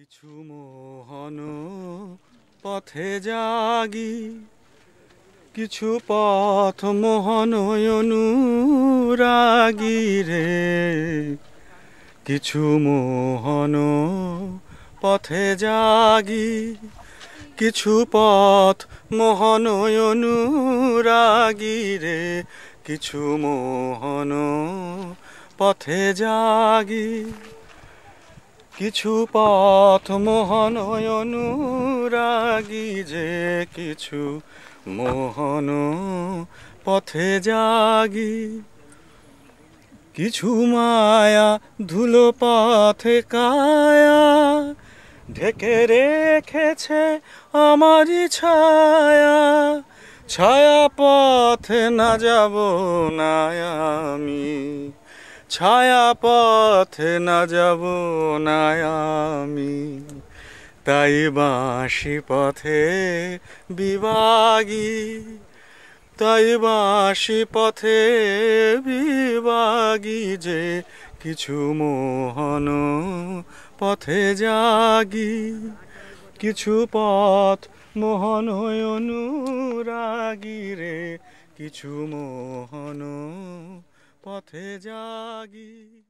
কিছু মোহন পথে জাগি কিছু পথ মোহন অনুরাগি রে কিছু মোহন পথে জাগি কিছু পথ মোহন অনুরাগি রে কিছু মোহন পথে জাগি কিছু পথ মোহন অনুরাগী যে কিছু মোহন পথে জাগি কিছু মায়া ধুলো পথে কায়া ঢেকে রেখেছে আমারই ছায়া ছায়া পথে না যাব না আমি ছায়া পথে না যাব না আমি তাই বাঁশি পথে বিভাগী তাই বাঁশি পথে বিভাগী যে কিছু মোহন পথে জাগি কিছু পথ মোহন অনুরাগী রে কিছু মোহন 아빠 대작이